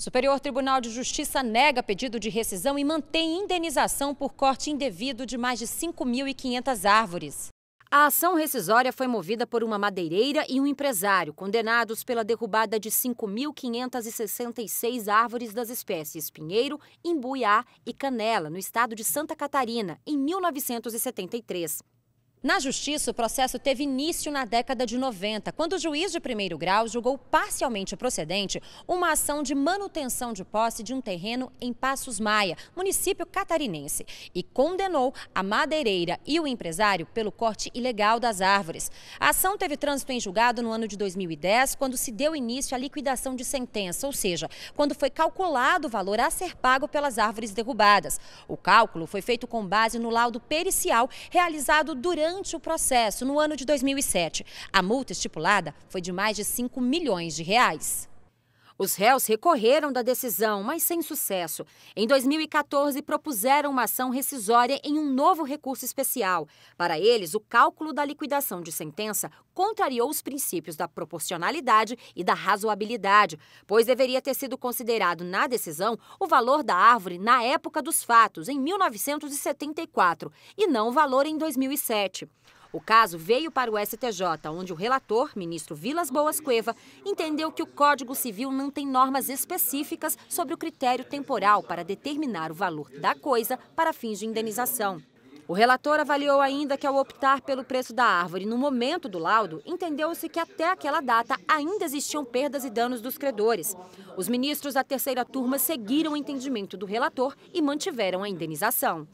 Superior Tribunal de Justiça nega pedido de rescisão e mantém indenização por corte indevido de mais de 5.500 árvores. A ação rescisória foi movida por uma madeireira e um empresário, condenados pela derrubada de 5.566 árvores das espécies pinheiro, imbuiá e canela, no estado de Santa Catarina, em 1973. Na justiça, o processo teve início na década de 90, quando o juiz de primeiro grau julgou parcialmente procedente uma ação de manutenção de posse de um terreno em Passos Maia, município catarinense, e condenou a madeireira e o empresário pelo corte ilegal das árvores. A ação teve trânsito em julgado no ano de 2010, quando se deu início à liquidação de sentença, ou seja, quando foi calculado o valor a ser pago pelas árvores derrubadas. O cálculo foi feito com base no laudo pericial realizado durante durante o processo, no ano de 2007. A multa estipulada foi de mais de 5 milhões de reais. Os réus recorreram da decisão, mas sem sucesso. Em 2014, propuseram uma ação rescisória em um novo recurso especial. Para eles, o cálculo da liquidação de sentença contrariou os princípios da proporcionalidade e da razoabilidade, pois deveria ter sido considerado na decisão o valor da árvore na época dos fatos, em 1974, e não o valor em 2007. O caso veio para o STJ, onde o relator, ministro Vilas Boas Cueva, entendeu que o Código Civil não tem normas específicas sobre o critério temporal para determinar o valor da coisa para fins de indenização. O relator avaliou ainda que, ao optar pelo preço da árvore no momento do laudo, entendeu-se que até aquela data ainda existiam perdas e danos dos credores. Os ministros da terceira turma seguiram o entendimento do relator e mantiveram a indenização.